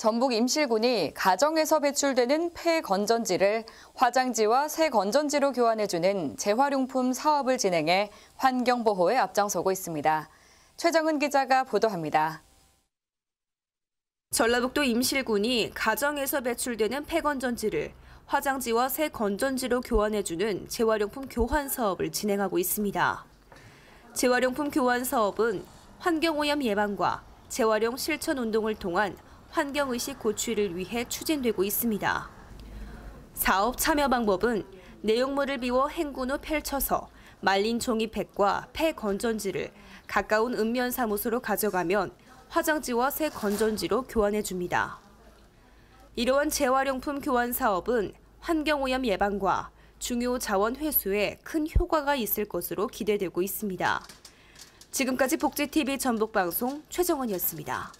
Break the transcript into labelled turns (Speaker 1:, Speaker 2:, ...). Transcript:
Speaker 1: 전북 임실군이 가정에서 배출되는 폐 건전지를 화장지와 새 건전지로 교환해주는 재활용품 사업을 진행해 환경보호에 앞장서고 있습니다. 최정은 기자가 보도합니다. 전라북도
Speaker 2: 임실군이 가정에서 배출되는 폐건전지를 화장지와 새 건전지로 교환해주는 재활용품 교환 사업을 진행하고 있습니다. 재활용품 교환 사업은 환경오염 예방과 재활용 실천 운동을 통한 환경의식 고취를 위해 추진되고 있습니다. 사업 참여 방법은 내용물을 비워 행군 후 펼쳐서 말린 종이팩과 폐 건전지를 가까운 읍면사무소로 가져가면 화장지와 새 건전지로 교환해 줍니다. 이러한 재활용품 교환 사업은 환경오염 예방과 중요 자원 회수에 큰 효과가 있을 것으로 기대되고 있습니다. 지금까지 복지TV 전북방송 최정원이었습니다.